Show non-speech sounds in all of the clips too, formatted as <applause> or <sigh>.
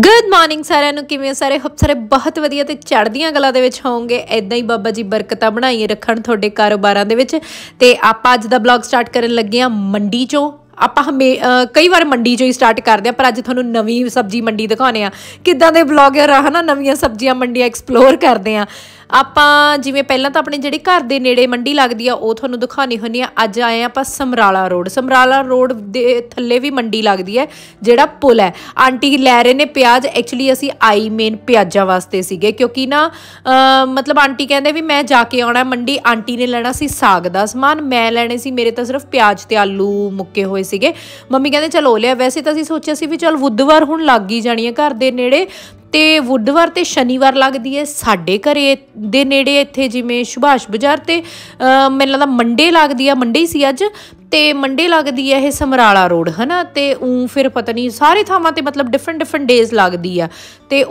good morning ਸਾਰਿਆਂ ਨੂੰ ਕਿਵੇਂ ਸਾਰੇ ਹੋਪ ਸਾਰੇ ਬਹੁਤ ਵਧੀਆ ਤੇ ਚੜ੍ਹਦੀਆਂ ਗਲਾਂ ਦੇ ਵਿੱਚ ਹੋਵੋਗੇ ਐਦਾਂ ਹੀ ਬਾਬਾ ਜੀ ਬਰਕਤਾਂ ਬਣਾਈਏ ਰੱਖਣ ਤੁਹਾਡੇ ਕਾਰੋਬਾਰਾਂ ਦੇ ਵਿੱਚ ਤੇ ਆਪਾਂ ਅੱਜ ਦਾ ਬਲੌਗ ਸਟਾਰਟ ਕਰਨ ਲੱਗੇ ਆ ਮੰਡੀ ਚੋਂ ਆਪਾਂ ਹਮੇ ਕਈ ਵਾਰ ਮੰਡੀ ਚੋਂ ਹੀ ਸਟਾਰਟ ਕਰਦੇ ਆ ਪਰ ਅੱਜ ਤੁਹਾਨੂੰ ਨਵੀਂ ਸਬਜ਼ੀ ਮੰਡੀ ਦਿਖਾਉਣੇ ਆ ਕਿੱਦਾਂ ਦੇ ਬਲੌਗਰ ਆ ਹਨਾ ਨਵੀਆਂ ਸਬਜ਼ੀਆਂ ਮੰਡੀਆਂ ਐਕਸਪਲੋਰ ਕਰਦੇ ਆ ਆਪਾਂ ਜਿਵੇਂ ਪਹਿਲਾਂ ਤਾਂ ਆਪਣੇ ਜਿਹੜੇ ਘਰ ਦੇ ਨੇੜੇ ਮੰਡੀ ਲੱਗਦੀ ਆ ਉਹ ਤੁਹਾਨੂੰ ਦਿਖਾਉਣੀ ਹੁੰਨੀ ਆ ਅੱਜ ਆਏ ਆਪਾਂ ਸਮਰਾਲਾ ਰੋਡ ਸਮਰਾਲਾ ਰੋਡ ਦੇ ਥੱਲੇ ਵੀ ਮੰਡੀ ਲੱਗਦੀ ਹੈ ਜਿਹੜਾ ਪੁਲ ਹੈ ਆਂਟੀ ਲੈ ਰਹੇ ਨੇ ਪਿਆਜ਼ ਐਕਚੁਅਲੀ ਅਸੀਂ ਆਈ ਮੇਨ ਪਿਆਜ਼ਾਂ ਵਾਸਤੇ ਸੀਗੇ ਕਿਉਂਕਿ ਨਾ ਮਤਲਬ ਆਂਟੀ ਕਹਿੰਦੇ ਵੀ ਮੈਂ ਜਾ ਕੇ ਆਉਣਾ ਮੰਡੀ ਆਂਟੀ ਨੇ ਲੈਣਾ ਸੀ ਸਾਗ ਦਾ ਸਮਾਨ ਮੈਂ ਲੈਣੇ ਸੀ ਮੇਰੇ ਤਾਂ ਸਿਰਫ ਪਿਆਜ਼ ਤੇ ਆਲੂ ਮੁੱਕੇ ਹੋਏ ਸੀਗੇ ਮੰਮੀ ਕਹਿੰਦੇ ਚਲੋ ਲਿਆ ਵੈਸੇ ਤਾਂ ਅਸੀਂ ਸੋਚਿਆ ਸੀ ਵੀ ਚਲ ਬੁੱਧਵਾਰ ਹੁਣ ਲੱਗ ਹੀ ਜਾਣੀ ਹੈ ਘਰ ਦੇ ਨੇੜੇ ਤੇ ਬੁੱਧਵਾਰ ਤੇ ਸ਼ਨੀਵਾਰ ਲੱਗਦੀ ਹੈ ਸਾਡੇ ਘਰੇ ਦੇ ਨੇੜੇ ਇੱਥੇ ਜਿਵੇਂ ਸੁਭਾਸ਼ ਬਾਜ਼ਾਰ ਤੇ ਮੈਨੂੰ ਲੱਗਦਾ ਮੰਡੇ ਲੱਗਦੀ ਆ ਮੰਡੇ ਸੀ ਅੱਜ ਤੇ ਮੰਡੇ ਲੱਗਦੀ ਹੈ ਇਹ ਸਮਰਾਲਾ ਰੋਡ ਹਨਾ ਤੇ ਉਂ ਫਿਰ ਪਤਾ ਨਹੀਂ ਸਾਰੇ ਥਾਵਾਂ ਤੇ ਮਤਲਬ ਡਿਫਰੈਂਟ ਡਿਫਰੈਂਟ ਡੇਜ਼ ਲੱਗਦੀ ਆ ਤੇ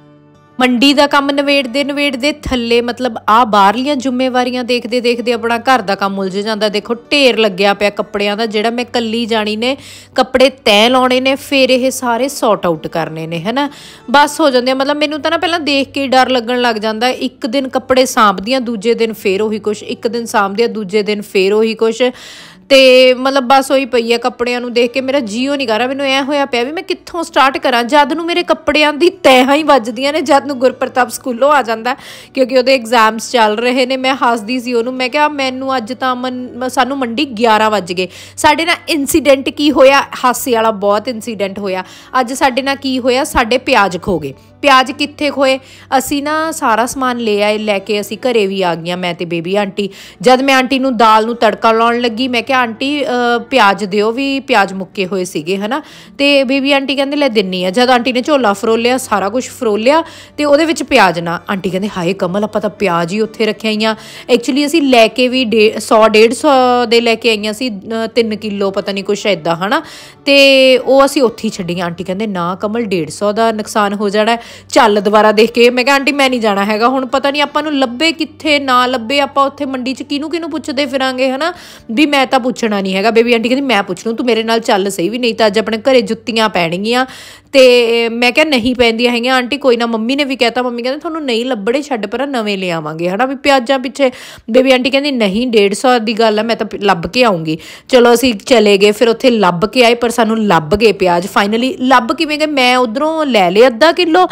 ਮੰਡੀ ਦਾ ਕੰਮ ਨਵੇੜਦੇ ਨਵੇੜਦੇ ਥੱਲੇ ਮਤਲਬ ਆ ਬਾਹਰਲੀਆਂ ਜ਼ਿੰਮੇਵਾਰੀਆਂ ਦੇਖਦੇ ਦੇਖਦੇ ਆਪਣਾ ਘਰ ਦਾ ਕੰਮ ਉਲਝ ਜਾਂਦਾ ਦੇਖੋ ਢੇਰ ਲੱਗਿਆ ਪਿਆ ਕੱਪੜਿਆਂ ਦਾ ਜਿਹੜਾ ਮੈਂ ਕੱਲੀ ਜਾਣੀ ਨੇ ਕੱਪੜੇ ਤੈ ਲਾਉਣੇ ਨੇ ਫਿਰ ਇਹ ਸਾਰੇ ਸੌਟ ਆਊਟ ਕਰਨੇ ਨੇ ਹਨਾ ਬਸ ਹੋ ਜਾਂਦੇ ਮਤਲਬ ਮੈਨੂੰ ਤਾਂ ਨਾ ਪਹਿਲਾਂ ਦੇਖ ਕੇ ਡਰ ਲੱਗਣ ਲੱਗ ਜਾਂਦਾ ਇੱਕ ਦਿਨ ਕੱਪੜੇ ਸਾਂਭਦੀਆਂ ਦੂਜੇ ਦਿਨ ਫੇਰ ਉਹੀ ਕੁਝ ਇੱਕ ਦਿਨ ਸਾਂਭਦੀਆਂ ਦੂਜੇ ਦਿਨ ਫੇਰ ਉਹੀ ਕੁਝ ਤੇ ਮਤਲਬ ਬਸ ਹੋਈ ਪਈ ਹੈ ਕੱਪੜਿਆਂ ਨੂੰ ਦੇਖ ਕੇ ਮੇਰਾ ਜੀਓ ਨਹੀਂ ਕਰਾ ਮੈਨੂੰ ਐ ਹੋਇਆ ਪਿਆ ਵੀ ਮੈਂ ਕਿੱਥੋਂ ਸਟਾਰਟ ਕਰਾਂ ਜਦ ਨੂੰ ਮੇਰੇ ਕੱਪੜਿਆਂ ਦੀ ਤੈਹਾਂ ਹੀ ਵੱਜਦੀਆਂ ਨੇ ਜਦ ਨੂੰ ਗੁਰਪ੍ਰਤਾਪ ਸਕੂਲੋਂ ਆ ਜਾਂਦਾ ਕਿਉਂਕਿ ਉਹਦੇ ਐਗਜ਼ਾਮਸ ਚੱਲ ਰਹੇ ਨੇ ਮੈਂ ਹੱਸਦੀ ਸੀ ਉਹਨੂੰ ਮੈਂ ਕਿਹਾ ਮੈਨੂੰ ਅੱਜ ਤਾਂ ਸਾਨੂੰ ਮੰਡੀ 11 ਵੱਜ ਗਏ ਸਾਡੇ ਨਾਲ ਇਨਸੀਡੈਂਟ ਕੀ ਹੋਇਆ ਹਾਸੇ ਵਾਲਾ ਬਹੁਤ ਇਨਸੀਡੈਂਟ ਹੋਇਆ ਅੱਜ ਸਾਡੇ ਨਾਲ ਕੀ ਹੋਇਆ ਸਾਡੇ ਪਿਆਜ਼ ਖੋ ਗਏ ਪਿਆਜ਼ ਕਿੱਥੇ ਖੋਏ ਅਸੀਂ ਨਾ ਸਾਰਾ ਸਮਾਨ ਲੈ ਆਏ ਲੈ ਕੇ ਅਸੀਂ ਘਰੇ ਵੀ ਆ ਗਈਆਂ ਮੈਂ ਤੇ ਬੇਬੀ ਆਂਟੀ ਜਦ ਮੈਂ ਆਂਟੀ ਨੂੰ ਦਾਲ ਨੂੰ ਤੜਕਾ ਲਾਉਣ ਲੱਗੀ ਮੈਂ ਕਿਹਾ ਆਂਟੀ ਪਿਆਜ਼ ਦਿਓ ਵੀ ਪਿਆਜ਼ ਮੁੱਕੇ ਹੋਏ ਸੀਗੇ ਹਨਾ ਤੇ ਬੇਬੀ ਆਂਟੀ ਕਹਿੰਦੇ ਲੈ ਦਿੰਨੀ ਆ ਜਦ ਆਂਟੀ ਨੇ ਝੋਲਾ ਫਰੋਲਿਆ ਸਾਰਾ ਕੁਝ ਫਰੋਲਿਆ ਤੇ ਉਹਦੇ ਵਿੱਚ ਪਿਆਜ਼ ਨਾ ਆਂਟੀ ਕਹਿੰਦੇ ਹਾਏ ਕਮਲ ਆਪਾਂ ਤਾਂ ਪਿਆਜ਼ ਹੀ ਉੱਥੇ ਰੱਖਿਆ ਆਈਆਂ ਐਕਚੁਅਲੀ ਅਸੀਂ ਲੈ ਕੇ ਵੀ 100 150 ਦੇ ਲੈ ਕੇ ਆਈਆਂ ਸੀ 3 ਕਿਲੋ ਪਤਾ ਨਹੀਂ ਕੁਛ ਐਦਾਂ ਹਨਾ ਤੇ ਉਹ ਅਸੀਂ ਉੱਥੇ ਹੀ ਛੱਡੀਆਂ ਆਂਟੀ ਕਹਿੰਦੇ ਨਾ ਕਮਲ 150 ਦਾ ਨੁਕਸਾਨ ਹੋ ਜਾਣਾ ਚੱਲ ਦੁਬਾਰਾ ਦੇਖ ਕੇ ਮੈਂ ਕਿਹਾ ਆਂਟੀ ਮੈਂ ਨਹੀਂ ਜਾਣਾ ਹੈਗਾ ਹੁਣ ਪਤਾ ਨਹੀਂ ਆਪਾਂ ਨੂੰ ਲੱਭੇ ਕਿੱਥੇ ਨਾ ਲੱਭੇ ਆਪਾਂ ਉੱਥੇ ਮੰਡੀ 'ਚ ਕਿਹਨੂੰ ਕਿਹਨੂੰ ਪੁੱਛਦੇ ਫਿਰਾਂਗੇ ਹਨਾ ਵੀ ਮੈਂ ਤਾਂ ਪੁੱਛਣਾ ਨਹੀਂ ਹੈਗਾ ਬੇਬੀ ਆਂਟੀ ਕਹਿੰਦੀ ਮੈਂ ਪੁੱਛ ਲੂੰ ਤੂੰ ਮੇਰੇ ਨਾਲ ਚੱਲ ਸਹੀ ਵੀ ਨਹੀਂ ਤਾਂ ਅੱਜ ਆਪਣੇ ਘਰੇ ਜੁੱਤੀਆਂ ਪੈਣਗੀਆਂ ਤੇ ਮੈਂ ਕਿਹਾ ਨਹੀਂ ਪੈਂਦੀਆਂ ਹੈਗੀਆਂ ਆਂਟੀ ਕੋਈ ਨਾ ਮੰਮੀ ਨੇ ਵੀ ਕਹਿਤਾ ਮੰਮੀ ਕਹਿੰਦੇ ਤੁਹਾਨੂੰ ਨਹੀਂ ਲੱਭੜੇ ਛੱਡ ਪਰ ਨਵੇਂ ਲੈ ਆਵਾਂਗੇ ਹਨਾ ਵੀ ਪਿਆਜ਼ਾਂ ਪਿੱਛੇ ਬੇਬੀ ਆਂਟੀ ਕਹਿੰਦੀ ਨਹੀਂ 150 ਦੀ ਗੱਲ ਆ ਮੈਂ ਤਾਂ ਲੱਭ ਕੇ ਆਉਂਗੀ ਚਲੋ ਅਸੀਂ ਚਲੇ ਗਏ ਫਿਰ ਉੱਥੇ ਲੱਭ ਕੇ ਆਏ ਪਰ ਸਾਨੂੰ ਲੱਭ ਗਏ ਪਿਆਜ਼ ਫਾਈਨਲੀ ਲੱਭ ਕਿਵੇਂ ਗਏ ਮੈਂ ਉਧਰੋਂ ਲੈ ਲਏ ਅੱਧਾ ਕਿਲੋ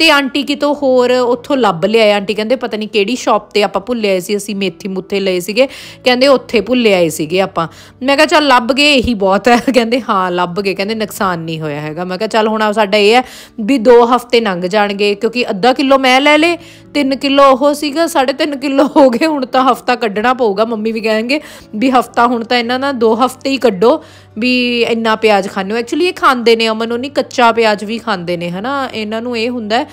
ਤੇ ਆਂਟੀ ਕਿਤੋਂ ਹੋਰ ਉੱਥੋਂ ਲੱਭ ਲਿਆ ਆਂਟੀ ਕਹਿੰਦੇ ਪਤਾ ਨਹੀਂ ਕਿਹੜੀ ਸ਼ਾਪ ਤੇ ਆਪਾਂ ਭੁੱਲ ਆਏ ਸੀ ਅਸੀਂ ਮੇਥੀ ਮੁੱਥੇ ਲਏ ਸੀਗੇ ਕਹਿੰਦੇ ਉੱਥੇ ਭੁੱਲ ਆਏ ਸੀਗੇ ਆਪਾਂ ਮੈਂ ਕਿਹਾ ਚੱਲ ਲੱਭ ਗਏ ਇਹੀ ਬਹੁਤ ਹੈ <laughs> ਕਹਿੰਦੇ ਹਾਂ ਲੱਭ ਗਏ ਕਹਿੰਦੇ ਨੁਕਸਾਨ ਨਹੀਂ ਹੋਇਆ ਹੈਗਾ ਮੈਂ ਕਿਹਾ ਚੱਲ ਹੁਣ ਸਾਡਾ ਇਹ ਹੈ ਵੀ 2 ਹਫ਼ਤੇ ਲੰਘ ਜਾਣਗੇ ਕਿਉਂਕਿ ਅੱਧਾ ਕਿਲੋ ਮੈਂ ਲੈ ਲੇ 3 ਕਿਲੋ ਉਹ ਸੀਗਾ 3.5 ਕਿਲੋ ਹੋ ਗਏ ਹੁਣ ਤਾਂ ਹਫ਼ਤਾ ਕੱਢਣਾ ਪਊਗਾ ਮੰਮੀ ਵੀ ਕਹਿੰਗੇ ਵੀ ਹਫ਼ਤਾ ਹੁਣ ਤਾਂ ਇਹਨਾਂ ਦਾ 2 ਹਫ਼ਤੇ ਹੀ ਕੱਢੋ ਵੀ ਇੰਨਾ ਪਿਆਜ਼ ਖਾਣੋ ਐਕਚੁਅਲੀ ਇਹ ਖਾਂਦੇ ਨੇ ਅਮਨ ਉਹ ਨਹੀਂ ਕੱਚਾ ਪਿਆਜ਼ ਵੀ ਖਾਂਦੇ ਨੇ ਹਨਾ ਇਹਨਾਂ ਨੂੰ ਇਹ ਹੁੰਦਾ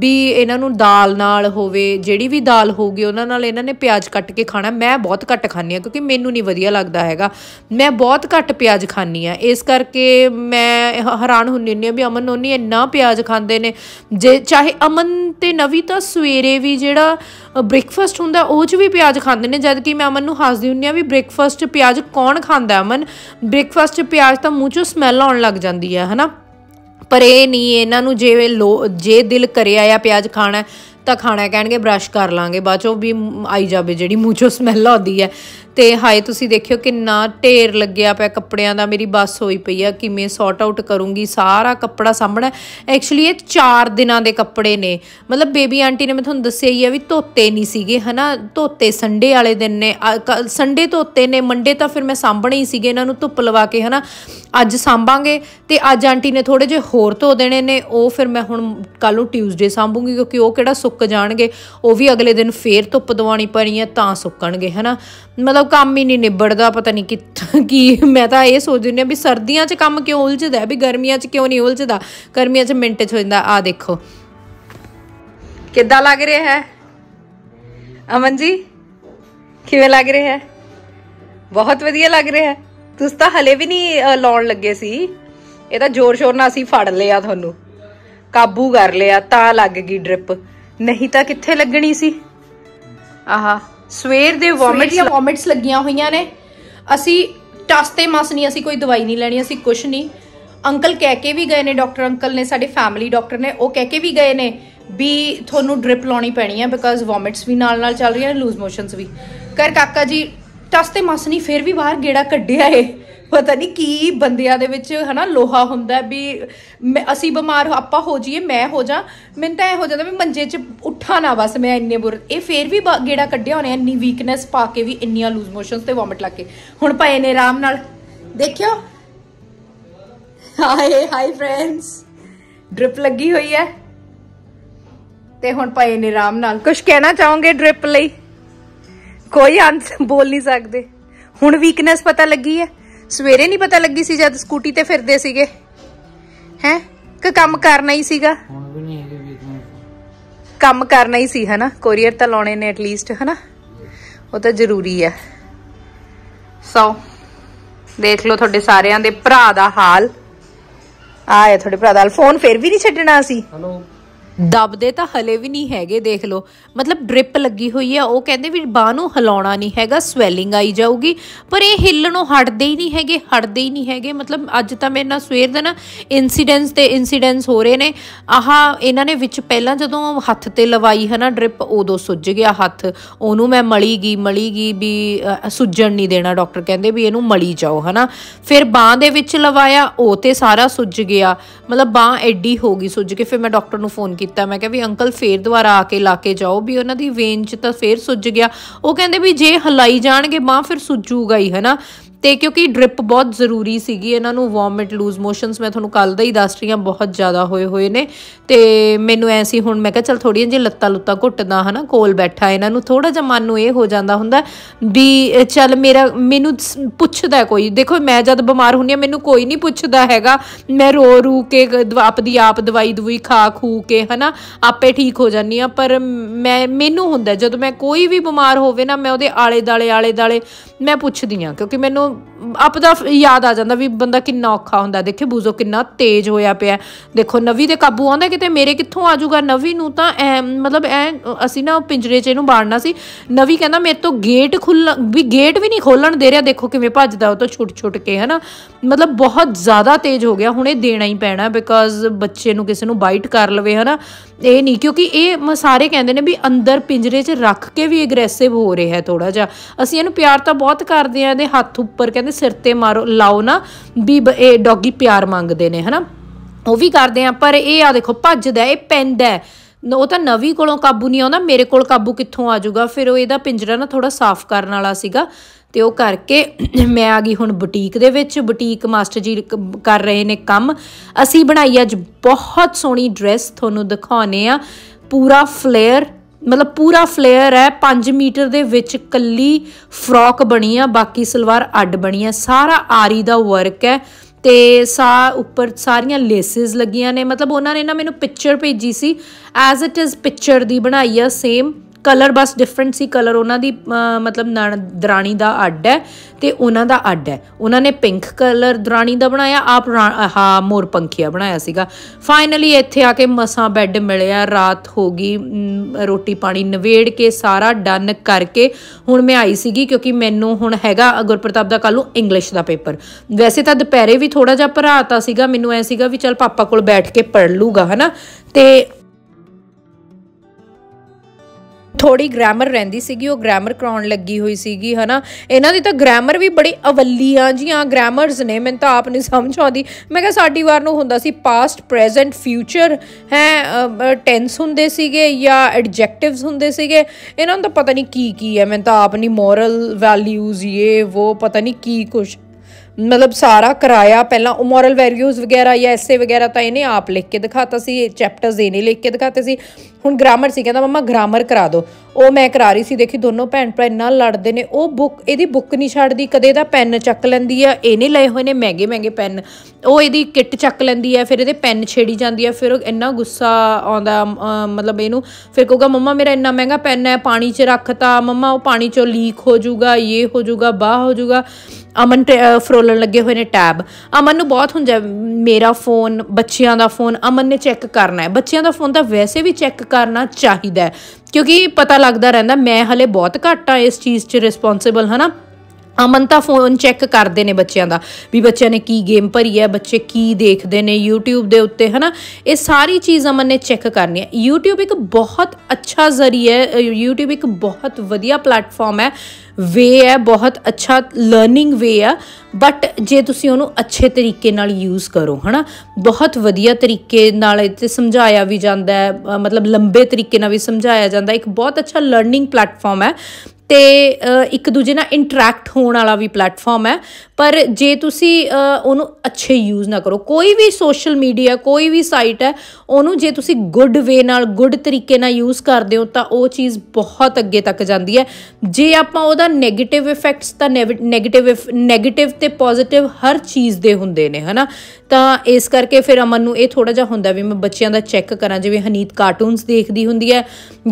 ਵੀ ਇਹਨਾਂ ਨੂੰ ਦਾਲ ਨਾਲ ਹੋਵੇ ਜਿਹੜੀ ਵੀ ਦਾਲ ਹੋਊਗੀ ਉਹਨਾਂ ਨਾਲ ਇਹਨਾਂ ਨੇ ਪਿਆਜ਼ ਕੱਟ ਕੇ ਖਾਣਾ ਮੈਂ ਬਹੁਤ ਘੱਟ ਖਾਣੀ ਆ ਕਿਉਂਕਿ ਮੈਨੂੰ ਨਹੀਂ ਵਧੀਆ ਲੱਗਦਾ ਹੈਗਾ ਮੈਂ ਬਹੁਤ ਘੱਟ ਪਿਆਜ਼ ਖਾਣੀ ਆ ਇਸ ਕਰਕੇ ਮੈਂ ਹੈਰਾਨ ਹੁੰਨੀ ਹੁੰਨੀ ਆ ਵੀ ਅਮਨ ਉਹਨੀ ਇੰਨਾ ਪਿਆਜ਼ ਖਾਂਦੇ ਨੇ ਜੇ ਚਾਹੇ ਅਮਨ ਤੇ ਨਵੀ ਤਾਂ ਸਵੇਰੇ ਵੀ ਜਿਹੜਾ ਬ੍ਰੇਕਫਾਸਟ ਹੁੰਦਾ ਉਹ 'ਚ ਵੀ ਪਿਆਜ਼ ਖਾਂਦੇ ਨੇ ਜਦ ਕਿ ਮੈਂ ਅਮਨ ਨੂੰ ਹੱਸਦੀ ਹੁੰਨੀ ਆ ਵੀ ਬ੍ਰੇਕਫਾਸਟ ਪਿਆਜ਼ ਕੌਣ ਖਾਂਦਾ ਅਮਨ ਬ੍ਰੇਕਫਾਸਟ ਪਿਆਜ਼ ਤਾਂ ਮੂੰਹ 'ਚੋਂ ਸਮੈਲ ਆਉਣ ਲੱਗ ਜਾਂਦੀ ਹੈ ਹਨਾ ਪਰ ਇਹ ਨਹੀਂ ਇਹਨਾਂ ਨੂੰ ਜੇ ਜੇ ਦਿਲ ਕਰਿਆ ਆ ਪਿਆਜ਼ ਖਾਣਾ ਤਾਂ ਖਾਣਾ ਕਹਿਣਗੇ ਬ੍ਰਸ਼ ਕਰ ਲਾਂਗੇ ਬਾਅਦ ਚੋਂ ਵੀ ਆਈ ਜਾਵੇ ਜਿਹੜੀ ਮੂੰਹ ਚੋਂ ਸਮੈਲ ਆਉਂਦੀ ਹੈ ਤੇ ਹਾਏ ਤੁਸੀਂ ਦੇਖਿਓ ਕਿੰਨਾ ਢੇਰ ਲੱਗਿਆ ਪਿਆ ਕੱਪੜਿਆਂ ਦਾ ਮੇਰੀ ਬੱਸ ਹੋਈ ਪਈ ਆ ਕਿਵੇਂ ਸੌਟ ਆਊਟ ਕਰੂੰਗੀ ਸਾਰਾ ਕੱਪੜਾ ਸਾਹਮਣਾ ਐਕਚੁਅਲੀ ਇਹ 4 ਦਿਨਾਂ ਦੇ ਕੱਪੜੇ ਨੇ ਮਤਲਬ ਬੇਬੀ ਆਂਟੀ ਨੇ ਮੈਂ ਤੁਹਾਨੂੰ ਦੱਸਿਆ ਹੀ ਆ ਵੀ ਧੋਤੇ ਨਹੀਂ ਸੀਗੇ ਹਨਾ ਧੋਤੇ ਸੰਡੇ ਵਾਲੇ ਦਿਨ ਨੇ ਸੰਡੇ ਧੋਤੇ ਨੇ ਮੰਡੇ ਤਾਂ ਫਿਰ ਮੈਂ ਸਾਂਭਣੇ ਹੀ ਸੀਗੇ ਇਹਨਾਂ ਨੂੰ ਧੁੱਪ ਲਵਾ ਕੇ ਹਨਾ ਅੱਜ ਸਾਂਭਾਂਗੇ ਤੇ ਅੱਜ ਆਂਟੀ ਨੇ ਥੋੜੇ ਜਿਹਾ ਹੋਰ ਧੋ ਦੇਣੇ ਨੇ ਉਹ ਫਿਰ ਮੈਂ ਹੁਣ ਕੱਲ ਨੂੰ ਟਿਊਜ਼ਡੇ ਸਾਂਭੂਗੀ ਕਿਉਂਕਿ ਉਹ ਕਿਹੜਾ ਸੁੱਕ ਜਾਣਗੇ ਉਹ ਵੀ ਅਗਲੇ ਦਿਨ ਫੇਰ ਧੁੱਪ ਦਵਾਉਣੀ ਪੈਣੀ ਹੈ ਤਾਂ ਸੁੱਕਣਗੇ ਹਨਾ ਮਤਲਬ ਕੰਮ ਹੀ ਨਹੀਂ ਨਿਬੜਦਾ ਪਤਾ ਨਹੀਂ ਕਿ ਕੀ ਮੈਂ ਤਾਂ ਇਹ ਸੋਚਦੀ ਹੁੰਦੀ ਆ ਵੀ ਸਰਦੀਆਂ 'ਚ ਕੰਮ ਕਿਉਂ ਉਲਝਦਾ ਵੀ ਗਰਮੀਆਂ 'ਚ ਕਿਉਂ ਨਹੀਂ ਉਲਝਦਾ ਗਰਮੀਆਂ 'ਚ ਮਿੰਟ 'ਚ ਹੋ ਜਾਂਦਾ ਆ ਦੇਖੋ ਕਿੱਦਾਂ ਲੱਗ ਰਿਹਾ ਹੈ ਅਮਨ ਜੀ ਕਿਵੇਂ ਲੱਗ ਰਿਹਾ ਹੈ ਬਹੁਤ ਵਧੀਆ ਲੱਗ ਰਿਹਾ ਹੈ ਤੁਸੀਂ ਤਾਂ ਹਲੇ ਵੀ ਨਹੀਂ ਲਾਉਣ ਲੱਗੇ ਸੀ ਇਹ ਤਾਂ ਜ਼ੋਰ ਸ਼ੋਰ ਨਾਲ ਅਸੀਂ ਫੜ ਲਿਆ ਤੁਹਾਨੂੰ ਕਾਬੂ ਕਰ ਲਿਆ ਤਾਂ ਲੱਗ ਗਈ ਡ੍ਰਿਪ ਨਹੀਂ ਤਾਂ ਕਿੱਥੇ ਲੱਗਣੀ ਸੀ ਆਹਾ ਸਵੇਰ ਦੇ ਵੋਮਿਟ ਜਾਂ ਵੋਮਿਟਸ ਲੱਗੀਆਂ ਹੋਈਆਂ ਨੇ ਅਸੀਂ ਟਸਤੇ ਮਸ ਨਹੀਂ ਅਸੀਂ ਕੋਈ ਦਵਾਈ ਨਹੀਂ ਲੈਣੀ ਅਸੀਂ ਕੁਝ ਨਹੀਂ ਅੰਕਲ ਕਹਿ ਕੇ ਵੀ ਗਏ ਨੇ ਡਾਕਟਰ ਅੰਕਲ ਨੇ ਸਾਡੇ ਫੈਮਿਲੀ ਡਾਕਟਰ ਨੇ ਉਹ ਕਹਿ ਕੇ ਵੀ ਗਏ ਨੇ ਵੀ ਤੁਹਾਨੂੰ ਡ੍ਰਿਪ ਲਾਉਣੀ ਪੈਣੀ ਹੈ ਬਿਕਾਜ਼ ਵੋਮਿਟਸ ਵੀ ਨਾਲ ਨਾਲ ਚੱਲ ਰਹੀਆਂ ਨੇ ਲੂਜ਼ ਮੋਸ਼ਨਸ ਵੀ ਕਰ ਕਾਕਾ ਜੀ ਟਸਤੇ ਮਸ ਨਹੀਂ ਫਿਰ ਵੀ ਬਾਹਰ ਗੇੜਾ ਕੱਢਿਆ ਏ ਪਤਾ ਨਹੀਂ ਕੀ ਬੰਦਿਆਂ ਦੇ ਵਿੱਚ ਹਨਾ ਲੋਹਾ ਹੁੰਦਾ ਵੀ ਅਸੀਂ ਬਿਮਾਰ ਆਪਾਂ ਹੋ ਜਾਈਏ ਮੈਂ ਹੋ ਜਾ ਮੈਂ ਤਾਂ ਇਹ ਹੋ ਜਾਂਦਾ ਵੀ ਮੰਜੇ 'ਚ ਉੱਠਾ ਨਾ ਬਸ ਮੈਂ ਇੰਨੇ ਬੁਰ ਇਹ ਫੇਰ ਵੀ ਗੇੜਾ ਕੱਢਿਆ ਹੋਣੇ ਇੰਨੀ ਵੀਕਨੈਸ ਪਾ ਕੇ ਵੀ ਇੰਨੀਆਂ ਲੂਜ਼ ਮੋਸ਼ਨਸ ਤੇ ਵੋਮਿਟ ਲੱਗ ਕੇ ਹੁਣ ਪਏ ਨੇ ਆਰਾਮ ਨਾਲ ਦੇਖਿਓ ਹਾਏ ਹਾਈ ਫਰੈਂਡਸ ਡ੍ਰਿਪ ਲੱਗੀ ਹੋਈ ਹੈ ਤੇ ਹੁਣ ਪਏ ਨੇ ਆਰਾਮ ਨਾਲ ਕੁਝ ਕਹਿਣਾ ਚਾਹੋਗੇ ਡ੍ਰਿਪ ਲਈ ਕੋਈ ਅੰਤ ਬੋਲ ਨਹੀਂ ਸਕਦੇ ਹੁਣ ਵੀਕਨੈਸ ਪਤਾ ਲੱਗੀ ਹੈ ਸਵੇਰੇ ਨਹੀਂ ਪਤਾ ਲੱਗੀ ਸੀ ਜਦ ਸਕੂਟੀ ਤੇ ਫਿਰਦੇ ਸੀਗੇ ਹੈ ਕਿ ਕੰਮ ਕਰਨਾ ਹੀ ਸੀਗਾ ਹੁਣ ਵੀ ਨਹੀਂ ਕੰਮ ਕਰਨਾ ਹੀ ਸੀ ਹਨਾ ਕੋਰੀਅਰ ਤਾਂ ਲਾਉਣੇ ਨੇ ਐਟ ਲੀਸਟ ਹਨਾ ਉਹ ਤਾਂ ਜ਼ਰੂਰੀ ਆ ਸੋ ਦੇਖ ਲਓ ਤੁਹਾਡੇ ਸਾਰਿਆਂ ਦੇ ਭਰਾ ਦਾ ਹਾਲ ਆਏ ਤੁਹਾਡੇ ਭਰਾ ਦਾ ਹਾਲ ਫੋਨ ਫੇਰ ਵੀ ਨਹੀਂ ਛੱਡਣਾ ਸੀ ਹਲੋ ਦਬਦੇ ਤਾਂ ਹਲੇ ਵੀ ਨਹੀਂ ਹੈਗੇ ਦੇਖ ਲਓ ਮਤਲਬ ਡ੍ਰਿਪ ਲੱਗੀ ਹੋਈ ਆ ਉਹ ਕਹਿੰਦੇ ਵੀ ਬਾਹ ਨੂੰ ਹਿਲਾਉਣਾ ਨਹੀਂ ਹੈਗਾ ਸਵੈਲਿੰਗ ਆਈ ਜਾਊਗੀ ਪਰ ਇਹ ਹਿੱਲਣੋਂ ਹਟਦੇ ਹੀ ਨਹੀਂ ਹੈਗੇ ਹਟਦੇ ਹੀ ਨਹੀਂ ਹੈਗੇ ਮਤਲਬ ਅੱਜ ਤਾਂ ਮੇਰੇ ਨਾਲ ਸਵੇਰ ਦਾ ਨਾ ਇਨਸੀਡੈਂਟਸ ਤੇ ਇਨਸੀਡੈਂਟਸ ਹੋ ਰਹੇ ਨੇ ਆਹ ਇਹਨਾਂ ਨੇ ਵਿੱਚ ਪਹਿਲਾਂ ਜਦੋਂ ਹੱਥ ਤੇ ਲਵਾਈ ਹਨਾ ਡ੍ਰਿਪ ਉਦੋਂ ਸੁੱਜ ਗਿਆ ਹੱਥ ਉਹਨੂੰ ਮੈਂ ਮਲੀ ਗਈ ਮਲੀ ਗਈ ਵੀ ਸੁੱਜਣ ਨਹੀਂ ਦੇਣਾ ਡਾਕਟਰ ਕਹਿੰਦੇ ਵੀ ਇਹਨੂੰ ਮਲੀ ਜਾਓ ਹਨਾ ਫਿਰ ਬਾਹ ਦੇ ਵਿੱਚ ਲਵਾਇਆ ਉਹ ਤੇ ਸਾਰਾ ਸੁੱਜ ਗਿਆ ਮਤਲਬ ਬਾਹ ਐਡੀ ਹੋ ਗਈ ਸੁੱਜ ਕੇ ਫਿਰ ਮੈਂ ਡਾਕਟਰ ਨੂੰ ਫੋਨ ਕੀਤਾ ਕੀਤਾ ਮੈਂ ਕਿਹਾ ਵੀ ਅੰਕਲ ਫੇਰ ਦੁਬਾਰਾ ਆ ਕੇ ਲਾ ਕੇ ਜਾਓ ਵੀ ਉਹਨਾਂ ਦੀ ਵੇਨ 'ਚ ਤਾਂ ਫੇਰ ਸੁੱਜ ਗਿਆ ਉਹ ਕਹਿੰਦੇ ਵੀ ਜੇ ਹਲਾਈ ਜਾਣਗੇ ਬਾਹ ਫਿਰ ਸੁੱਜੂਗਾ ਹੀ ਹਨਾ ਤੇ ਕਿਉਂਕਿ ਡ੍ਰਿਪ ਬਹੁਤ ਜ਼ਰੂਰੀ ਸੀਗੀ ਇਹਨਾਂ ਨੂੰ ਵੋਮਿਟ ਲੂਜ਼ ਮੋਸ਼ਨਸ ਮੈਂ ਤੁਹਾਨੂੰ ਕੱਲ ਦਾ ਹੀ ਦੱਸ ਰਹੀ ਹਾਂ ਬਹੁਤ ਜ਼ਿਆਦਾ ਹੋਏ ਹੋਏ ਨੇ ਤੇ ਮੈਨੂੰ ਐਸੀ ਹੁਣ ਮੈਂ ਕਿਹਾ ਚਲ ਥੋੜੀਆਂ ਜਿਹੀ ਲੱਤਾਂ ਲੁੱਤਾਂ ਘੁੱਟਦਾ ਹਨਾ ਕੋਲ ਬੈਠਾ ਇਹਨਾਂ ਨੂੰ ਥੋੜਾ ਜਿਹਾ ਮਨ ਨੂੰ ਇਹ ਹੋ ਜਾਂਦਾ ਹੁੰਦਾ ਵੀ ਚਲ ਮੇਰਾ ਮੈਨੂੰ ਪੁੱਛਦਾ ਕੋਈ ਦੇਖੋ ਮੈਂ ਜਦ ਬਿਮਾਰ ਹੁੰਨੀ ਆ ਮੈਨੂੰ ਕੋਈ ਨਹੀਂ ਪੁੱਛਦਾ ਹੈਗਾ ਮੈਂ ਰੋ ਰੂ ਕੇ ਆਪਦੀ ਆਪ ਦਵਾਈ ਦਵਾਈ ਖਾ ਖੂ ਕੇ ਹਨਾ ਆਪੇ ਠੀਕ ਹੋ ਜਾਂਦੀ ਆ ਪਰ ਮੈਂ ਮੈਨੂੰ ਹੁੰਦਾ ਜਦੋਂ ਮੈਂ ਕੋਈ ਵੀ ਬਿਮਾਰ ਹੋਵੇ ਨਾ ਮੈਂ ਉਹਦੇ ਆਲੇ ਦਾਲੇ ਆਲੇ ਦਾਲੇ ਮੈਂ ਪੁੱਛਦੀ ਆ ਕਿਉਂਕਿ ਮੈਨੂੰ ਆਪ ਦਾ ਯਾਦ ਆ ਜਾਂਦਾ ਵੀ ਬੰਦਾ ਕਿੰਨਾ ਔਖਾ ਹੁੰਦਾ ਦੇਖੇ ਬੂਜ਼ੋ ਕਿੰਨਾ ਤੇਜ਼ ਹੋਇਆ ਪਿਆ ਦੇਖੋ ਨਵੀ ਦੇ ਕਾਬੂ ਆਉਂਦਾ ਕਿਤੇ ਮੇਰੇ ਕਿੱਥੋਂ ਆਜੂਗਾ ਨਵੀ ਨੂੰ ਤਾਂ ਮਤਲਬ ਐ ਅਸੀਂ ਨਾ ਪਿੰਜਰੇ 'ਚ ਇਹਨੂੰ ਬਾੜਨਾ ਸੀ ਨਵੀ ਕਹਿੰਦਾ ਮੇਰੇ ਤੋਂ ਗੇਟ ਖੁੱਲ ਵੀ ਗੇਟ ਵੀ ਨਹੀਂ ਖੋਲਣ ਦੇ ਰਿਹਾ ਦੇਖੋ ਕਿਵੇਂ ਭੱਜਦਾ ਉਹ ਤਾਂ ਛੁੱਟ-ਛੁੱਟ ਕੇ ਹਨਾ ਮਤਲਬ ਬਹੁਤ ਜ਼ਿਆਦਾ ਤੇਜ਼ ਹੋ ਗਿਆ ਹੁਣ ਇਹ ਦੇਣਾ ਹੀ ਪੈਣਾ ਬਿਕਾਜ਼ ਬੱਚੇ ਨੂੰ ਕਿਸੇ ਨੂੰ ਬਾਈਟ ਕਰ ਲਵੇ ਹਨਾ ਇਹ ਨਹੀਂ ਕਿਉਂਕਿ ਇਹ ਸਾਰੇ ਕਹਿੰਦੇ ਨੇ ਵੀ ਅੰਦਰ ਪਿੰਜਰੇ 'ਚ ਰੱਖ ਕੇ ਵੀ ਐਗਰੈਸਿਵ ਹੋ ਰਿਹਾ ਹੈ ਥੋੜਾ ਜਿਹਾ ਅਸੀਂ ਇਹਨੂੰ ਪਿਆਰ ਤਾਂ ਬਹੁਤ ਕਰਦੇ ਆਂ ਇਹਦੇ ਹੱਥ ਉੱਪਰ ਕਹਿੰਦੇ ਸਿਰ ਤੇ ਮਾਰੋ ਲਾਓ ਨਾ ਵੀ ਇਹ ਡੌਗੀ ਪਿਆਰ ਮੰਗਦੇ ਨੇ ਹਨਾ ਉਹ ਵੀ ਕਰਦੇ ਆਂ ਪਰ ਇਹ ਆ ਦੇਖੋ ਭੱਜਦਾ ਇਹ ਪੈਂਦਾ ਉਹ ਤਾਂ ਨਵੀ ਕੋਲੋਂ ਕਾਬੂ ਨਹੀਂ ਆਉਂਦਾ ਮੇਰੇ ਕੋਲ ਕਾਬੂ ਕਿੱਥੋਂ ਆ ਜਾਊਗਾ ਫਿਰ ਉਹ ਇਹਦਾ ਪਿੰਜਰਾ ਨਾ ਥੋੜਾ ਸਾਫ਼ ਕਰਨ ਵਾਲਾ ਸੀਗਾ ਤੇ ਉਹ ਕਰਕੇ <clears throat> ਮੈਂ ਆ ਗਈ ਹੁਣ ਬੁਟੀਕ ਦੇ ਵਿੱਚ ਬੁਟੀਕ ਮਾਸਟਰ ਜੀ ਕਰ ਰਹੇ ਨੇ ਕੰਮ ਅਸੀਂ ਬਣਾਈ ਅੱਜ ਬਹੁਤ ਸੋਹਣੀ ਡਰੈਸ ਤੁਹਾਨੂੰ ਦਿਖਾਉਨੇ ਆ ਪੂਰਾ ਫਲੇਅਰ ਮਤਲਬ ਪੂਰਾ ਫਲੇਅਰ ਹੈ 5 ਮੀਟਰ ਦੇ ਵਿੱਚ ਕੱਲੀ ਫਰੋਕ ਬਣੀ ਆ ਬਾਕੀ ਸਲਵਾਰ ਅੱਡ ਬਣੀ ਆ ਸਾਰਾ ਆਰੀ ਦਾ ਵਰਕ ਹੈ ਤੇ ਸਾ ਉੱਪਰ ਸਾਰੀਆਂ ਲੇਸਿਸ ਲੱਗੀਆਂ ਨੇ ਮਤਲਬ ਉਹਨਾਂ ਨੇ ਨਾ ਮੈਨੂੰ ਪਿਕਚਰ ਭੇਜੀ ਸੀ ਐਜ਼ ਇਟ ਇਜ਼ ਪਿਕਚਰ ਦੀ ਬਣਾਈ ਆ ਸੇਮ ਕਲਰ ਬਸ ਡਿਫਰੈਂਟ ਸੀ ਕਲਰ ਉਹਨਾਂ ਦੀ ਮਤਲਬ ਦਰਾਣੀ ਦਾ ਅੱਡ ਹੈ ਤੇ ਉਹਨਾਂ ਦਾ ਅੱਡ ਹੈ ਉਹਨਾਂ ਨੇ ਪਿੰਕ ਕਲਰ ਦਰਾਣੀ ਦਾ ਬਣਾਇਆ ਆਪ ਹਾ ਮੋਰ ਪੰਖੀਆ ਬਣਾਇਆ ਸੀਗਾ ਫਾਈਨਲੀ ਇੱਥੇ ਆ ਕੇ ਮਸਾਂ ਬੈੱਡ ਮਿਲਿਆ ਰਾਤ ਹੋ ਗਈ ਰੋਟੀ ਪਾਣੀ ਨਵੇੜ ਕੇ ਸਾਰਾ ਡਨ ਕਰਕੇ ਹੁਣ ਮੈਂ ਆਈ ਸੀਗੀ ਕਿਉਂਕਿ ਮੈਨੂੰ ਹੁਣ ਹੈਗਾ ਗੁਰਪ੍ਰਤਾਪ ਦਾ ਕੱਲ ਨੂੰ ਇੰਗਲਿਸ਼ ਦਾ ਪੇਪਰ ਵੈਸੇ ਤਾਂ ਦੁਪਹਿਰੇ ਵੀ ਥੋੜਾ ਜਿਹਾ ਭਰਾਤਾ ਸੀਗਾ ਮੈਨੂੰ ਐ ਸੀਗਾ ਵੀ ਚਲ ਪਾਪਾ ਕੋਲ ਬੈਠ ਕੇ ਪੜ ਲੂਗਾ ਹਨਾ ਤੇ ਥੋੜੀ ਗ੍ਰਾਮਰ ਰਹਿੰਦੀ ਸੀਗੀ ਉਹ ਗ੍ਰਾਮਰ ਕਰਾਉਣ ਲੱਗੀ ਹੋਈ ਸੀਗੀ ਹਨਾ ਇਹਨਾਂ ਦੀ ਤਾਂ ਗ੍ਰਾਮਰ ਵੀ ਬੜੀ ਅਵੱਲੀਆਂ ਜੀਆਂ ਗ੍ਰਾਮਰਸ ਨੇ ਮੈਨੂੰ ਤਾਂ ਆਪ ਨਹੀਂ ਸਮਝ ਆਉਂਦੀ ਮੈਂ ਕਿਹਾ ਸਾਡੀ ਵਾਰ ਨੂੰ ਹੁੰਦਾ ਸੀ ਪਾਸਟ ਪ੍ਰੈਜ਼ੈਂਟ ਫਿਊਚਰ ਹੈ ਟੈਂਸ ਹੁੰਦੇ ਸੀਗੇ ਜਾਂ ਐਡਜੈਕਟਿਵਸ ਹੁੰਦੇ ਸੀਗੇ ਇਹਨਾਂ ਨੂੰ ਤਾਂ ਪਤਾ ਨਹੀਂ ਕੀ ਕੀ ਹੈ ਮੈਨੂੰ ਤਾਂ ਆਪ ਨਹੀਂ ਮੋਰਲ ਵੈਲਿਊਜ਼ ਇਹ ਉਹ ਪਤਾ ਨਹੀਂ ਕੀ ਕੁਝ ਮਤਲਬ ਸਾਰਾ ਕਰਾਇਆ ਪਹਿਲਾਂ ਉਹ ਮੋਰਲ ਵੈਲਿਊਜ਼ ਵਗੈਰਾ ਜਾਂ ਐਸੇ ਵਗੈਰਾ ਤਾਂ ਇਹਨੇ ਆਪ ਲਿਖ ਕੇ ਦਿਖਾਤਾ ਸੀ ਚੈਪਟਰਸ ਇਹਨੇ ਲਿਖ ਕੇ ਦਿਖਾਤੇ ਸੀ ਹੁਣ ਗ੍ਰਾਮਰ ਸੀ ਕਹਿੰਦਾ ਮਮਾ ਗ੍ਰਾਮਰ ਕਰਾ ਦਿਓ ਉਹ ਮੈਂ ਕਰਾ ਰਹੀ ਸੀ ਦੇਖੀ ਦੋਨੋਂ ਭੈਣ ਭਰਾ ਇੰਨਾ ਲੜਦੇ ਨੇ ਉਹ ਬੁੱਕ ਇਹਦੀ ਬੁੱਕ ਨਹੀਂ ਛੱਡਦੀ ਕਦੇ ਦਾ ਪੈਨ ਚੱਕ ਲੈਂਦੀ ਆ ਇਹਨੇ ਲਏ ਹੋਏ ਨੇ ਮਹਿੰਗੇ ਮਹਿੰਗੇ ਪੈਨ ਉਹ ਇਹਦੀ ਕਿੱਟ ਚੱਕ ਲੈਂਦੀ ਆ ਫਿਰ ਇਹਦੇ ਪੈਨ ਛੇੜੀ ਜਾਂਦੀ ਆ ਫਿਰ ਇੰਨਾ ਗੁੱਸਾ ਆਉਂਦਾ ਮਤਲਬ ਇਹਨੂੰ ਫਿਰ ਕਹੂਗਾ ਮਮਾ ਮੇਰਾ ਇੰਨਾ ਮਹਿੰਗਾ ਪੈਨ ਹੈ ਪਾਣੀ 'ਚ ਰੱਖਤਾ ਮਮਾ ਉਹ ਪਾਣੀ 'ਚੋਂ ਲੀਕ ਹੋ ਜਾਊਗਾ ਇਹ ਹੋ ਜਾਊਗਾ ਬਾਹ ਹੋ ਜਾਊਗਾ ਅਮਨ ਫਰੋਲਣ ਲੱਗੇ ਹੋਏ ਨੇ ਟੈਬ ਅਮਨ ਨੂੰ ਬਹੁਤ ਹੁੰਦਾ ਮੇਰਾ ਫੋਨ ਬੱਚਿਆਂ ਦਾ ਫੋਨ ਅਮਨ ਨੇ ਚੈੱਕ ਕਰਨਾ ਹੈ ਬੱਚਿਆਂ ਦਾ ਫੋਨ ਤਾਂ ਵੈਸੇ ਵੀ ਚੈੱਕ ਕਰਨਾ ਚਾਹੀਦਾ ਹੈ ਕਿਉਂਕਿ ਪਤਾ ਲੱਗਦਾ ਰਹਿੰਦਾ ਮੈਂ ਹਲੇ ਬਹੁਤ ਘੱਟ ਆ ਇਸ ਚੀਜ਼ 'ਚ ਰਿਸਪੌਂਸਿਬਲ ਹਨਾ ਅਮਨ ਤਾਂ ਫੋਨ ਚੈੱਕ ਕਰਦੇ ਨੇ ਬੱਚਿਆਂ ਦਾ ਵੀ ਬੱਚਿਆਂ ਨੇ ਕੀ ਗੇਮ ਭਰੀ ਹੈ ਬੱਚੇ ਕੀ ਦੇਖਦੇ ਨੇ YouTube ਦੇ ਉੱਤੇ ਹਨਾ ਇਹ ਸਾਰੀ ਚੀਜ਼ ਅਮਨ ਨੇ ਚੈੱਕ ਕਰਨੀ ਹੈ YouTube ਇੱਕ ਬਹੁਤ ਅੱਛਾ ਜ਼ਰੀਆ ਹੈ YouTube ਇੱਕ ਬਹੁਤ ਵਧੀਆ ਪਲੇਟਫਾਰਮ ਹੈ ਵੇ ਹੈ ਬਹੁਤ ਅੱਛਾ ਲਰਨਿੰਗ ਵੇ ਆ ਬਟ ਜੇ ਤੁਸੀਂ ਉਹਨੂੰ ਅੱਛੇ ਤਰੀਕੇ ਨਾਲ ਯੂਜ਼ ਕਰੋ ਹਨਾ ਬਹੁਤ ਵਧੀਆ ਤਰੀਕੇ ਨਾਲ ਇੱਥੇ ਸਮਝਾਇਆ ਵੀ ਜਾਂਦਾ ਹੈ ਮਤਲਬ ਲੰਬੇ ਤਰੀਕੇ ਨਾਲ ਵੀ ਸਮਝਾਇਆ ਜਾਂਦਾ ਇੱਕ ਬਹੁਤ ਅੱਛਾ ਲਰਨਿੰਗ ਪਲੇਟਫਾਰਮ ਹੈ ਤੇ ਇੱਕ ਦੂਜੇ ਨਾਲ ਇੰਟਰੈਕਟ ਹੋਣ ਵਾਲਾ ਵੀ ਪਲੇਟਫਾਰਮ ਹੈ ਪਰ ਜੇ ਤੁਸੀਂ ਉਹਨੂੰ ਅੱਛੇ ਯੂਜ਼ ਨਾ ਕਰੋ ਕੋਈ ਵੀ ਸੋਸ਼ਲ ਮੀਡੀਆ ਕੋਈ ਵੀ ਸਾਈਟ ਹੈ ਉਹਨੂੰ ਜੇ ਤੁਸੀਂ ਗੁੱਡ ਵੇ ਨਾਲ ਗੁੱਡ ਤਰੀਕੇ ਨਾਲ ਯੂਜ਼ ਕਰਦੇ ਹੋ ਤਾਂ ਉਹ ਚੀਜ਼ ਬਹੁਤ ਅੱਗੇ ਤੱਕ ਜਾਂਦੀ ਹੈ ਜੇ ਆਪਾਂ ਉਹਦਾ 네ਗੇਟਿਵ ਇਫੈਕਟਸ ਤਾਂ 네ਗੇਟਿਵ 네ਗੇਟਿਵ ਤੇ ਪੋਜ਼ਿਟਿਵ ਹਰ ਚੀਜ਼ ਦੇ ਹੁੰਦੇ ਨੇ ਹਨਾ ਤਾਂ ਇਸ ਕਰਕੇ ਫਿਰ ਅਮਨ ਨੂੰ ਇਹ ਥੋੜਾ ਜਿਹਾ ਹੁੰਦਾ ਵੀ ਮੈਂ ਬੱਚਿਆਂ ਦਾ ਚੈੱਕ ਕਰਾਂ ਜਿਵੇਂ ਹਨੀਤ ਕਾਰਟੂਨਸ ਦੇਖਦੀ ਹੁੰਦੀ ਹੈ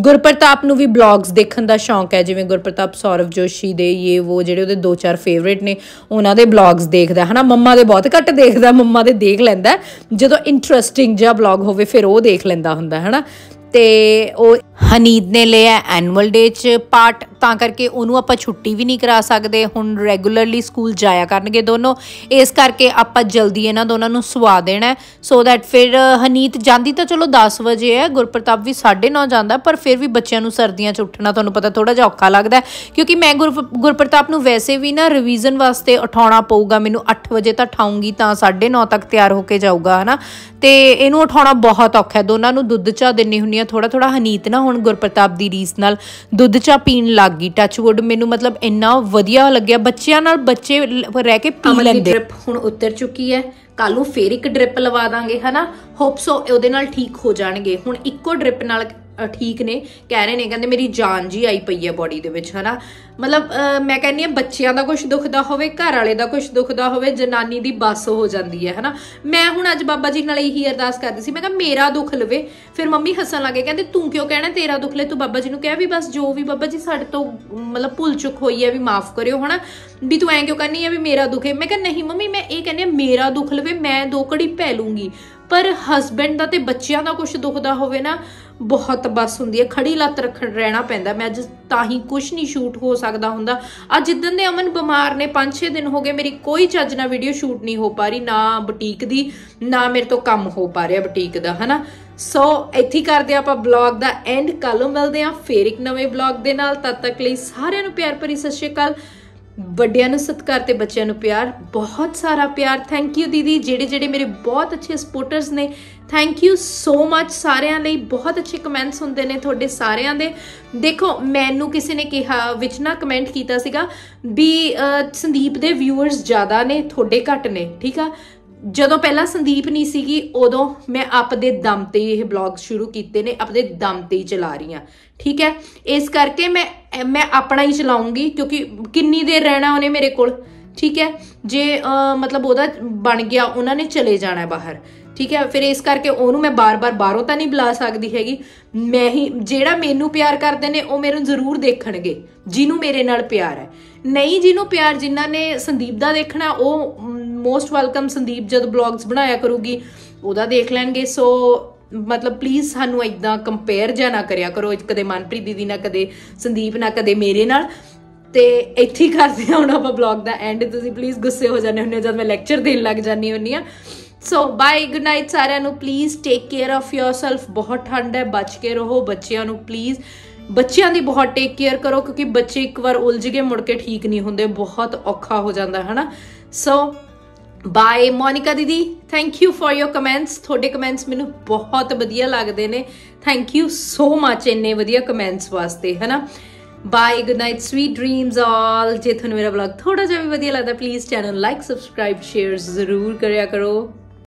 ਗੁਰਪ੍ਰਤਾਪ ਨੂੰ ਵੀ ਬਲੌਗਸ ਦੇਖਣ ਦਾ ਸ਼ੌਂਕ ਹੈ ਜਿਵੇਂ ਗੁਰ ਪ੍ਰਤਾਪ ਸੌਰਵ ਜੋਸ਼ੀ ਦੇ ਇਹ ਉਹ ਜਿਹੜੇ ਉਹਦੇ ਦੋ ਚਾਰ ਫੇਵਰੇਟ ਨੇ ਉਹਨਾਂ ਦੇ ਬਲੌਗਸ ਦੇਖਦਾ ਹਨਾ ਮੰਮਾ ਦੇ ਬਹੁਤ ਘੱਟ ਦੇਖਦਾ ਮੰਮਾ ਦੇ ਦੇਖ ਲੈਂਦਾ ਜਦੋਂ ਇੰਟਰਸਟਿੰਗ ਜਿਹਾ ਬਲੌਗ ਹੋਵੇ ਫਿਰ ਉਹ ਦੇਖ ਲੈਂਦਾ ਹੁੰਦਾ ਹਨਾ ਤੇ ਉਹ ਹਨੀਦ ਨੇ ਲਿਆ ਐਨੂਅਲ ਡੇ 'ਚ ਪਾਰਟ ਤਾਂ ਕਰਕੇ ਉਹਨੂੰ ਆਪਾਂ ਛੁੱਟੀ ਵੀ ਨਹੀਂ ਕਰਾ ਸਕਦੇ ਹੁਣ ਰੈਗੂਲਰਲੀ ਸਕੂਲ ਜਾਇਆ ਕਰਨਗੇ ਦੋਨੋਂ ਇਸ ਕਰਕੇ ਆਪਾਂ ਜਲਦੀ ਇਹਨਾਂ ਦੋਨਾਂ ਨੂੰ ਸਵਾ ਦੇਣਾ ਸੋ ਦੈਟ ਫਿਰ ਹਨੀਤ ਜਾਂਦੀ ਤਾਂ ਚਲੋ 10 ਵਜੇ ਹੈ ਗੁਰਪ੍ਰਤਾਪ ਵੀ 9:30 ਜਾਂਦਾ ਪਰ ਫਿਰ ਵੀ ਬੱਚਿਆਂ ਨੂੰ ਸਰਦੀਆਂ 'ਚ ਉੱਠਣਾ ਤੁਹਾਨੂੰ ਪਤਾ ਥੋੜਾ ਜਿਹਾ ਔਖਾ ਲੱਗਦਾ ਕਿਉਂਕਿ ਮੈਂ ਗੁਰਪ੍ਰਤਾਪ ਨੂੰ ਵੈਸੇ ਵੀ ਨਾ ਰਿਵੀਜ਼ਨ ਵਾਸਤੇ ਉਠਾਉਣਾ ਪਊਗਾ ਮੈਨੂੰ 8 ਵਜੇ ਤਾਂ ਠਾਉਂਗੀ ਤਾਂ 9:30 ਤੱਕ ਤਿਆਰ ਹੋ ਕੇ ਜਾਊਗਾ ਹਨਾ ਤੇ ਇਹਨੂੰ ਉਠਾਉਣਾ ਬਹੁਤ ਔਖਾ ਹੈ ਦੋਨਾਂ ਨੂੰ ਦੁੱਧ ਚਾਹ ਦੇਣੀ ਹੁੰਨੀ ਆ ਥੋੜਾ ਥੋੜਾ ਹਨੀਤ ਨਾ ਹੁਣ ਗੁਰਪ੍ਰਤਾਪ ਦੀ ਰੀਸ ਨਾਲ ਦੁੱਧ ਚਾ ਪੀਣ ਲੱਗ ਗਈ ਟੱਚਵੁੱਡ ਮੈਨੂੰ ਮਤਲਬ ਇੰਨਾ ਵਧੀਆ ਲੱਗਿਆ ਬੱਚਿਆਂ ਨਾਲ ਬੱਚੇ ਰਹਿ ਕੇ ਪੀ ਲੈਂਦੇ ਡ੍ਰਿਪ ਹੁਣ ਉਤਰ ਚੁੱਕੀ ਹੈ ਕੱਲ ਨੂੰ ਫੇਰ ਇੱਕ ਡ੍ਰਿਪ ਲਵਾ ਦਾਂਗੇ ਹਨਾ ਹੋਪ ਸੋ ਉਹਦੇ ਨਾਲ ਠੀਕ ਹੋ ਜਾਣਗੇ ਹੁਣ ਇੱਕੋ ਡ੍ਰਿਪ ਨਾਲ ਠੀਕ ਨੇ ਕਹਿ ਰਹੇ ਨੇ ਕਹਿੰਦੇ ਮੇਰੀ ਜਾਨ ਜੀ ਆਈ ਪਈ ਹੈ ਬਾਡੀ ਦੇ ਵਿੱਚ ਹਨਾ ਮਤਲਬ ਮੈਂ ਕਹਿੰਨੀ ਆ ਬੱਚਿਆਂ ਦਾ ਕੁਝ ਦੁਖਦਾ ਹੋਵੇ ਘਰ ਵਾਲੇ ਦਾ ਕੁਝ ਦੁਖਦਾ ਹੋਵੇ ਜਨਾਨੀ ਦੀ ਬਸ ਹੋ ਜਾਂਦੀ ਹੈ ਹਨਾ ਮੈਂ ਹੁਣ ਅੱਜ ਬਾਬਾ ਜੀ ਨਾਲ ਇਹੀ ਅਰਦਾਸ ਕਰਦੀ ਸੀ ਮੈਂ ਕਿਹਾ ਮੇਰਾ ਦੁੱਖ ਲਵੇ ਫਿਰ ਮੰਮੀ ਹੱਸਣ ਲੱਗੇ ਕਹਿੰਦੇ ਤੂੰ ਕਿਉਂ ਕਹਿਣਾ ਤੇਰਾ ਦੁੱਖ ਲੈ ਤੂੰ ਬਾਬਾ ਜੀ ਨੂੰ ਕਹਿ ਵੀ ਬਸ ਜੋ ਵੀ ਬਾਬਾ ਜੀ ਸਾਡੇ ਤੋਂ ਮਤਲਬ ਭੁੱਲ ਚੁੱਕ ਹੋਈ ਹੈ ਵੀ ਮਾਫ ਕਰਿਓ ਹਨਾ ਵੀ ਤੂੰ ਐਂ ਕਿਉਂ ਕਰਨੀ ਹੈ ਵੀ ਮੇਰਾ ਦੁੱਖ ਹੈ ਮੈਂ ਕਿਹਾ ਨਹੀਂ ਮੰਮੀ ਮੈਂ ਇਹ ਕਹਿੰਨੀ ਆ ਮੇਰਾ ਦੁੱਖ ਲਵੇ ਮੈਂ ਦੋ ਕੜੀ ਪੈ ਲੂੰਗੀ ਪਰ ਹਸਬੰਡ ਦਾ ਤੇ ਬੱਚਿਆਂ ਦਾ ਕੁਝ ਦੁਖਦਾ ਹੋਵੇ ਨਾ ਬਹੁਤ ਬਸ ਹੁੰਦੀ ਹੈ ਖੜੀ ਲੱਤ ਰੱਖਣ ਰਹਿਣਾ ਪੈਂਦਾ ਮੈਂ ਅੱਜ ਤਾਂ ਹੀ ਕੁਝ ਨਹੀਂ ਸ਼ੂਟ ਹੋ ਸਕਦਾ ਹੁੰਦਾ ਅੱਜ ਜਿੱਦਨ ਦੇ ਅਮਨ ਬਿਮਾਰ ਨੇ 5-6 ਦਿਨ ਹੋ ਗਏ ਮੇਰੀ ਕੋਈ ਚੱਜ ਨਾਲ ਵੀਡੀਓ ਸ਼ੂਟ ਨਹੀਂ ਹੋ ਪਾ ਰਹੀ ਨਾ ਬੁਟੀਕ ਦੀ ਨਾ ਮੇਰੇ ਤੋਂ ਕੰਮ ਹੋ ਪਾ ਰਿਹਾ ਬੁਟੀਕ ਦਾ ਹਨਾ ਸੋ ਇੱਥੇ ਕਰਦੇ ਆਪਾਂ ਬਲੌਗ ਦਾ ਐਂਡ ਕੱਲੋਂ ਮਿਲਦੇ ਆ ਫੇਰ ਇੱਕ ਨਵੇਂ ਬਲੌਗ ਦੇ ਨਾਲ ਤਦ ਤੱਕ ਲਈ ਸਾਰਿਆਂ ਨੂੰ ਪਿਆਰ ਭਰੀ ਸਤਿ ਸ਼੍ਰੀ ਅਕਾਲ ਵੱਡਿਆਂ ਨੂੰ ਸਤਿਕਾਰ ਤੇ ਬੱਚਿਆਂ ਨੂੰ ਪਿਆਰ ਬਹੁਤ ਸਾਰਾ ਪਿਆਰ ਥੈਂਕ ਯੂ ਦੀਦੀ ਜਿਹੜੇ ਜਿਹੜੇ ਮੇਰੇ ਬਹੁਤ ਅੱਛੇ ਸਪੋਰਟਰਸ ਨੇ ਥੈਂਕ ਯੂ ਸੋ ਮੱਚ ਸਾਰਿਆਂ ਲਈ ਬਹੁਤ ਅੱਛੇ ਕਮੈਂਟਸ ਹੁੰਦੇ ਨੇ ਤੁਹਾਡੇ ਸਾਰਿਆਂ ਦੇ ਦੇਖੋ ਮੈਨੂੰ ਕਿਸੇ ਨੇ ਕਿਹਾ ਵਿੱਚ ਨਾ ਕਮੈਂਟ ਕੀਤਾ ਸੀਗਾ ਵੀ ਸੰਦੀਪ ਦੇ ਵਿਊਅਰਸ ਜ਼ਿਆਦਾ ਨੇ ਤੁਹਾਡੇ ਘੱਟ ਨੇ ਠੀਕ ਆ ਜਦੋਂ ਪਹਿਲਾਂ ਸੰਦੀਪ ਨਹੀਂ ਸੀਗੀ ਉਦੋਂ ਮੈਂ ਆਪਦੇ ਦਮ ਤੇ ਇਹ ਬਲੌਗ ਸ਼ੁਰੂ ਕੀਤੇ ਨੇ ਆਪਦੇ ਦਮ ਤੇ ਹੀ ਚਲਾ ਰਹੀ ਆ ਠੀਕ ਹੈ ਇਸ ਕਰਕੇ ਮੈਂ ਮੈਂ ਆਪਣਾ ਹੀ ਚਲਾਉਂਗੀ ਕਿਉਂਕਿ ਕਿੰਨੀ ਦੇਰ ਰਹਿਣਾ ਉਹਨੇ ਮੇਰੇ ਕੋਲ ਠੀਕ ਹੈ ਜੇ ਮਤਲਬ ਉਹਦਾ ਬਣ ਗਿਆ ਉਹਨਾਂ ਨੇ ਚਲੇ ਜਾਣਾ ਬਾਹਰ ਠੀਕ ਹੈ ਫਿਰ ਇਸ ਕਰਕੇ ਉਹਨੂੰ ਮੈਂ ਬਾਰ-ਬਾਰ ਬਾਹਰੋਂ ਤਾਂ ਨਹੀਂ ਬੁਲਾ ਸਕਦੀ ਹੈਗੀ ਮੈਂ ਹੀ ਜਿਹੜਾ ਮੈਨੂੰ ਪਿਆਰ ਕਰਦੇ ਨੇ ਉਹ ਮੈਨੂੰ ਜ਼ਰੂਰ ਦੇਖਣਗੇ ਜਿਹਨੂੰ ਮੇਰੇ ਨਾਲ ਪਿਆਰ ਹੈ ਨਹੀਂ ਜਿਹਨੂੰ ਪਿਆਰ ਜਿਨ੍ਹਾਂ ਨੇ ਸੰਦੀਪ ਦਾ ਦੇਖਣਾ ਉਹ ਮੋਸਟ ਵੈਲਕਮ ਸੰਦੀਪ ਜਦ ਬਲੌਗਸ ਬਣਾਇਆ ਕਰੂਗੀ ਉਹਦਾ ਦੇਖ ਲੈਣਗੇ ਸੋ ਮਤਲਬ ਪਲੀਜ਼ ਸਾਨੂੰ ਇਦਾਂ ਕੰਪੇਅਰ ਜਾਂ ਨਾ ਕਰਿਆ ਕਰੋ ਕਦੇ ਮਨਪ੍ਰੀਤ ਦੀਦੀ ਨਾਲ ਕਦੇ ਸੰਦੀਪ ਨਾਲ ਕਦੇ ਮੇਰੇ ਨਾਲ ਤੇ ਇੱਥੇ ਹੀ ਕਰਦੇ ਹਾਂ ਹੁਣ ਆਪਾਂ ਬਲੌਗ ਦਾ ਐਂਡ ਤੁਸੀਂ ਪਲੀਜ਼ ਗੁੱਸੇ ਹੋ ਜਾਂਦੇ ਹੁੰਦੇ ਜਦ ਮੈਂ ਲੈਕਚਰ ਦੇਣ ਲੱਗ ਜਾਂਦੀ ਹੁੰਨੀ ਆ ਸੋ ਬਾਈ ਗੁੱਡ ਨਾਈਟ ਸਾਰਿਆਂ ਨੂੰ please take care of yourself ਬਹੁਤ ਠੰਡ ਹੈ ਬਚ ਕੇ ਰਹੋ ਬੱਚਿਆਂ ਨੂੰ ਪਲੀਜ਼ ਬੱਚਿਆਂ ਦੀ ਬਹੁਤ ਟੇਕ ਕੇਅਰ ਕਰੋ ਕਿਉਂਕਿ ਬੱਚੇ ਇੱਕ ਵਾਰ ਉਲਝ ਗਏ ਮੁੜ ਕੇ ਠੀਕ ਨਹੀਂ ਹੁੰਦੇ ਬਹੁਤ ਔਖਾ ਹੋ ਜਾਂਦਾ ਹੈ ਨਾ ਸੋ ਬਾਏ ਮੋਨਿਕਾ ਦੀਦੀ thank you for your comments ਤੁਹਾਡੇ ਕਮੈਂਟਸ ਮੈਨੂੰ ਬਹੁਤ ਵਧੀਆ ਲੱਗਦੇ ਨੇ ਥੈਂਕ ਯੂ ਸੋ ਮਚ ਇੰਨੇ ਵਧੀਆ ਕਮੈਂਟਸ ਵਾਸਤੇ ਹਨਾ bye good night sweet dreams all ਜੇ ਤੁਹਾਨੂੰ ਮੇਰਾ ਵਲੌਗ ਥੋੜਾ ਜਿਹਾ ਵੀ ਵਧੀਆ ਲੱਗਦਾ please channel like subscribe share ਜ਼ਰੂਰ ਕਰਿਆ ਕਰੋ